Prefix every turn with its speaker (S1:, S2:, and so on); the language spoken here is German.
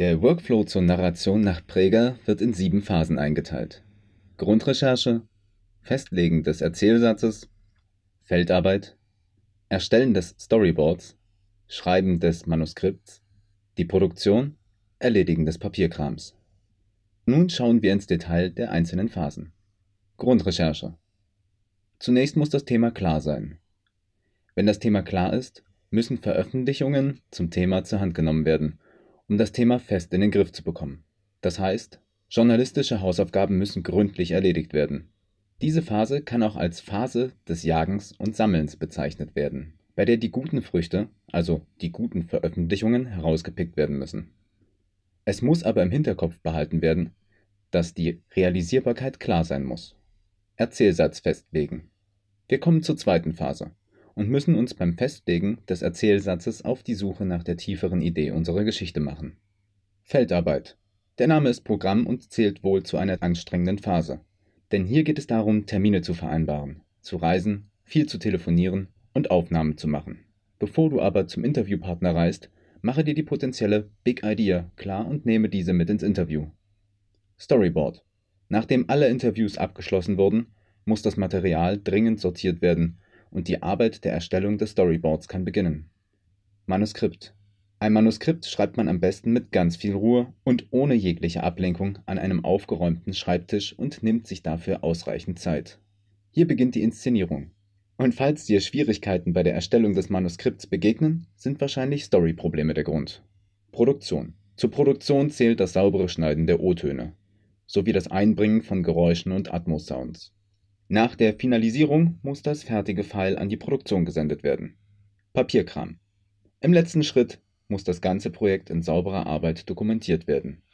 S1: Der Workflow zur Narration nach Präger wird in sieben Phasen eingeteilt: Grundrecherche, Festlegen des Erzählsatzes, Feldarbeit, Erstellen des Storyboards, Schreiben des Manuskripts, die Produktion, Erledigen des Papierkrams. Nun schauen wir ins Detail der einzelnen Phasen. Grundrecherche. Zunächst muss das Thema klar sein. Wenn das Thema klar ist, müssen Veröffentlichungen zum Thema zur Hand genommen werden um das Thema fest in den Griff zu bekommen. Das heißt, journalistische Hausaufgaben müssen gründlich erledigt werden. Diese Phase kann auch als Phase des Jagens und Sammelns bezeichnet werden, bei der die guten Früchte, also die guten Veröffentlichungen, herausgepickt werden müssen. Es muss aber im Hinterkopf behalten werden, dass die Realisierbarkeit klar sein muss. Erzählsatz festlegen. Wir kommen zur zweiten Phase, und müssen uns beim Festlegen des Erzählsatzes auf die Suche nach der tieferen Idee unserer Geschichte machen. Feldarbeit. Der Name ist Programm und zählt wohl zu einer anstrengenden Phase. Denn hier geht es darum, Termine zu vereinbaren, zu reisen, viel zu telefonieren und Aufnahmen zu machen. Bevor du aber zum Interviewpartner reist, mache dir die potenzielle Big Idea klar und nehme diese mit ins Interview. Storyboard. Nachdem alle Interviews abgeschlossen wurden, muss das Material dringend sortiert werden und die Arbeit der Erstellung des Storyboards kann beginnen. Manuskript Ein Manuskript schreibt man am besten mit ganz viel Ruhe und ohne jegliche Ablenkung an einem aufgeräumten Schreibtisch und nimmt sich dafür ausreichend Zeit. Hier beginnt die Inszenierung. Und falls dir Schwierigkeiten bei der Erstellung des Manuskripts begegnen, sind wahrscheinlich Story-Probleme der Grund. Produktion. Zur Produktion zählt das saubere Schneiden der O-Töne sowie das Einbringen von Geräuschen und Atmosounds. Nach der Finalisierung muss das fertige File an die Produktion gesendet werden. Papierkram. Im letzten Schritt muss das ganze Projekt in sauberer Arbeit dokumentiert werden